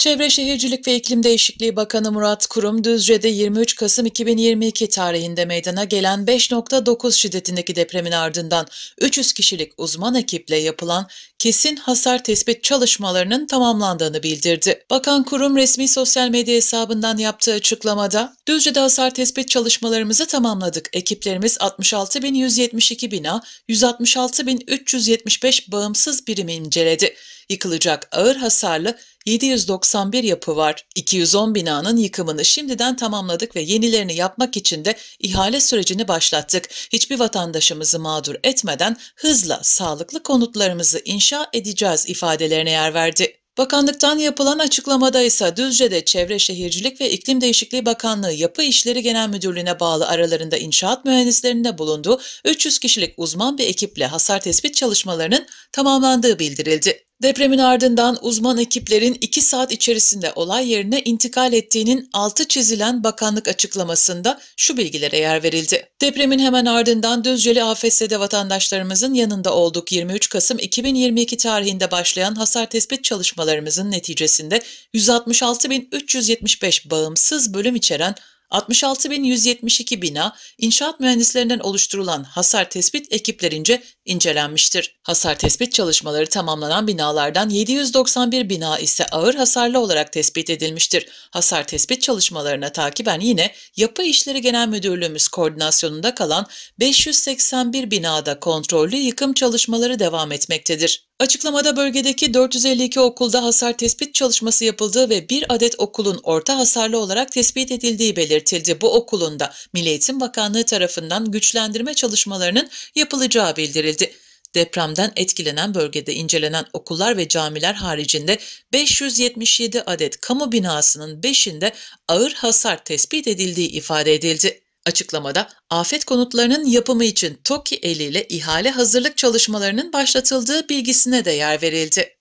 Çevre Şehircilik ve İklim Değişikliği Bakanı Murat Kurum, Düzce'de 23 Kasım 2022 tarihinde meydana gelen 5.9 şiddetindeki depremin ardından 300 kişilik uzman ekiple yapılan kesin hasar tespit çalışmalarının tamamlandığını bildirdi. Bakan Kurum resmi sosyal medya hesabından yaptığı açıklamada, Düzce'de hasar tespit çalışmalarımızı tamamladık. Ekiplerimiz 66.172 bina, 166.375 bağımsız birimi inceledi. Yıkılacak ağır hasarlı 791 yapı var. 210 binanın yıkımını şimdiden tamamladık ve yenilerini yapmak için de ihale sürecini başlattık. Hiçbir vatandaşımızı mağdur etmeden hızla sağlıklı konutlarımızı inşa edeceğiz ifadelerine yer verdi. Bakanlıktan yapılan açıklamada ise Düzce'de Çevre Şehircilik ve İklim Değişikliği Bakanlığı Yapı İşleri Genel Müdürlüğü'ne bağlı aralarında inşaat mühendislerinde bulunduğu 300 kişilik uzman bir ekiple hasar tespit çalışmalarının tamamlandığı bildirildi. Depremin ardından uzman ekiplerin 2 saat içerisinde olay yerine intikal ettiğinin altı çizilen bakanlık açıklamasında şu bilgilere yer verildi. Depremin hemen ardından Düzceli AFS'de vatandaşlarımızın yanında olduk. 23 Kasım 2022 tarihinde başlayan hasar tespit çalışmalarımızın neticesinde 166.375 bağımsız bölüm içeren 66.172 bina inşaat mühendislerinden oluşturulan hasar tespit ekiplerince incelenmiştir. Hasar tespit çalışmaları tamamlanan binalardan 791 bina ise ağır hasarlı olarak tespit edilmiştir. Hasar tespit çalışmalarına takiben yine Yapı İşleri Genel Müdürlüğümüz koordinasyonunda kalan 581 binada kontrollü yıkım çalışmaları devam etmektedir. Açıklamada bölgedeki 452 okulda hasar tespit çalışması yapıldığı ve bir adet okulun orta hasarlı olarak tespit edildiği belirtildi. Bu okulunda Milli Eğitim Bakanlığı tarafından güçlendirme çalışmalarının yapılacağı bildirildi. Depremden etkilenen bölgede incelenen okullar ve camiler haricinde 577 adet kamu binasının 5'inde ağır hasar tespit edildiği ifade edildi. Açıklamada afet konutlarının yapımı için TOKİ eliyle ihale hazırlık çalışmalarının başlatıldığı bilgisine de yer verildi.